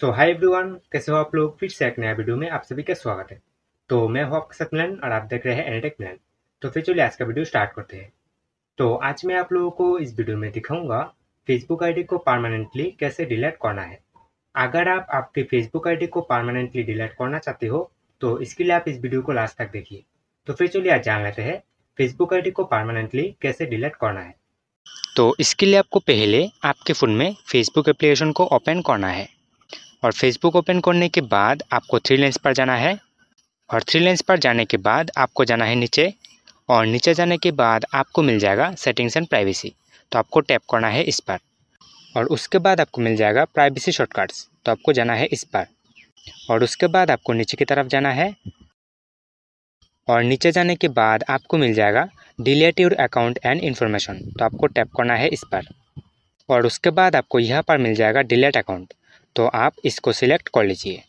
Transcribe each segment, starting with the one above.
सो hi everyone कैसे हो आप लोग फिर से एक नया वीडियो में आप सभी का स्वागत है तो मैं हूँ आपके साथ मिलन और आप देख रहे हैं एनेटेक मिलन तो फिर चलिए आज का वीडियो स्टार्ट करते हैं तो आज मैं आप लोगों को इस वीडियो में दिखाऊंगा फेसबुक आईडी को परमानेंटली कैसे डिलीट करना है अगर आप आपकी फेसबुक आई को परमानेंटली डिलीट करना चाहते हो तो इसके लिए आप इस वीडियो को लास्ट तक देखिए तो फिर चलिए आज जान लेते हैं फेसबुक आई को परमानेंटली कैसे डिलीट करना है तो इसके लिए आपको पहले आपके फ़ोन में फेसबुक एप्लीकेशन को ओपन करना है और फेसबुक ओपन करने के बाद आपको थ्री लेंस पर जाना है और थ्री लेंस पर जाने के बाद आपको जाना है नीचे और नीचे जाने के बाद आपको मिल जाएगा सेटिंग्स एंड प्राइवेसी तो आपको टैप करना है इस पर और उसके बाद आपको मिल जाएगा प्राइवेसी शॉर्टकट्स तो आपको जाना है इस पर और उसके बाद आपको नीचे की तरफ जाना है और नीचे जाने के बाद आपको मिल जाएगा delete your account and information तो आपको टैप करना है इस पर और उसके बाद आपको यहाँ पर मिल जाएगा डिलेट अकाउंट तो आप इसको सिलेक्ट कर लीजिए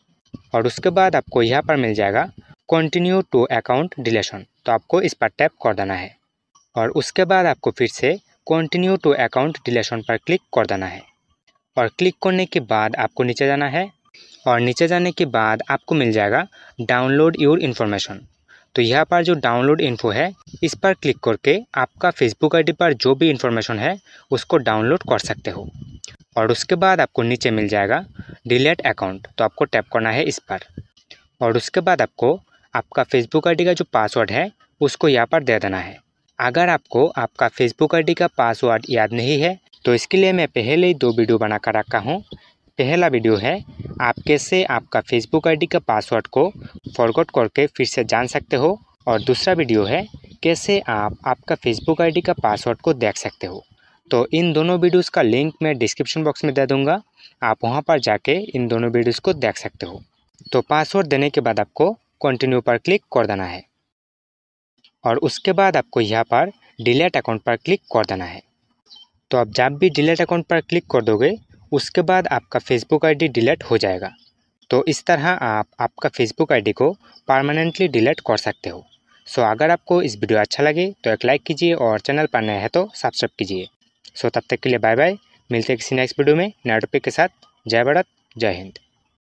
और उसके बाद आपको यहाँ पर मिल जाएगा कंटिन्यू टू अकाउंट डिलेशन तो आपको इस पर टैप कर देना है और उसके बाद आपको फिर से कंटिन्यू टू अकाउंट डिलेशन पर क्लिक कर देना है और क्लिक करने के बाद आपको नीचे जाना है और नीचे जाने के बाद आपको मिल जाएगा डाउनलोड योर इन्फॉर्मेशन तो यहाँ पर जो डाउनलोड इन्फो है इस पर क्लिक करके आपका फेसबुक आईडी पर जो भी इन्फॉर्मेशन है उसको डाउनलोड कर सकते हो और उसके बाद आपको नीचे मिल जाएगा डिलेट अकाउंट तो आपको टैप करना है इस पर और उसके बाद आपको आपका फेसबुक आईडी का जो पासवर्ड है उसको यहाँ पर दे देना है अगर आपको आपका फेसबुक आईडी का पासवर्ड याद नहीं है तो इसके लिए मैं पहले ही दो वीडियो बना कर रखा हूँ पहला वीडियो है आप कैसे आपका फेसबुक आईडी का पासवर्ड को फॉरगोट करके फिर से जान सकते हो और दूसरा वीडियो है कैसे आप आपका फेसबुक आईडी का पासवर्ड को देख सकते हो तो इन दोनों वीडियोस का लिंक मैं डिस्क्रिप्शन बॉक्स में दे दूँगा आप वहाँ पर जाके इन दोनों वीडियोस को देख सकते हो तो पासवर्ड देने के बाद आपको कंटिन्यू पर क्लिक कर देना है और उसके बाद आपको यहाँ पर डिलेट अकाउंट पर क्लिक कर देना है तो आप जब भी डिलेट अकाउंट पर क्लिक कर दोगे उसके बाद आपका फेसबुक आईडी डिलीट हो जाएगा तो इस तरह आप आपका फेसबुक आईडी को परमानेंटली डिलीट कर सकते हो सो अगर आपको इस वीडियो अच्छा लगे तो एक लाइक कीजिए और चैनल पर नए हैं तो सब्सक्राइब कीजिए सो तब तक के लिए बाय बाय मिलते हैं किसी नेक्स्ट वीडियो में नया टॉपिक के साथ जय भारत जय हिंद